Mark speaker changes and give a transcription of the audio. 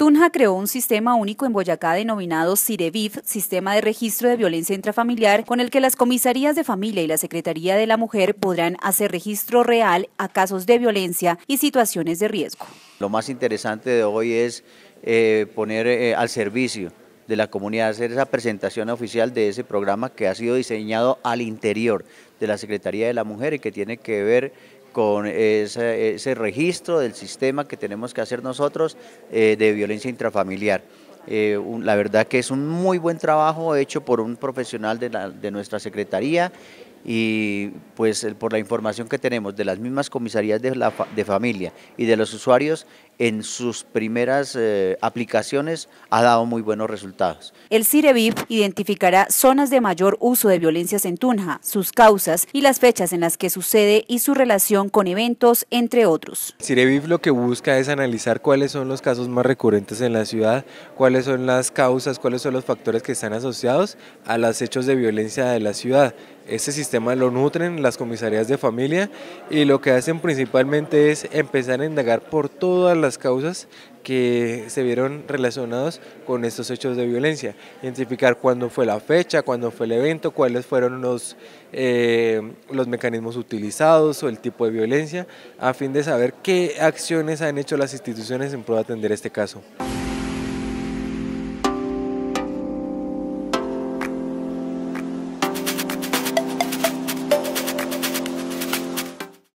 Speaker 1: Tunja creó un sistema único en Boyacá denominado CIREVIF, Sistema de Registro de Violencia Intrafamiliar, con el que las comisarías de familia y la Secretaría de la Mujer podrán hacer registro real a casos de violencia y situaciones de riesgo.
Speaker 2: Lo más interesante de hoy es eh, poner eh, al servicio de la comunidad, hacer esa presentación oficial de ese programa que ha sido diseñado al interior de la Secretaría de la Mujer y que tiene que ver con ese, registro del sistema que tenemos que hacer nosotros eh, de violencia intrafamiliar. Eh, la verdad que es un muy buen trabajo hecho por un profesional de nuestra Secretaría y pues por la información que tenemos de las mismas comisarías de, familia y de los usuarios en sus primeras eh, aplicaciones ha dado muy buenos resultados.
Speaker 1: El CIREVIP identificará zonas de mayor uso de violencias en Tunja, sus causas y las fechas en las que sucede y su relación con eventos, entre otros.
Speaker 3: CIREVIP lo que busca es analizar cuáles son los casos más recurrentes en la ciudad, cuáles son las causas, cuáles son los factores que están asociados a los hechos de violencia de la ciudad este sistema lo nutren las comisarías de familia y lo que hacen principalmente es empezar a indagar por todas las causas que se vieron relacionadas con estos hechos de violencia, identificar cuándo fue la fecha, cuándo fue el evento, cuáles fueron los, eh, los mecanismos utilizados o el tipo de violencia, a fin de saber qué acciones han hecho las instituciones en pro de atender este caso.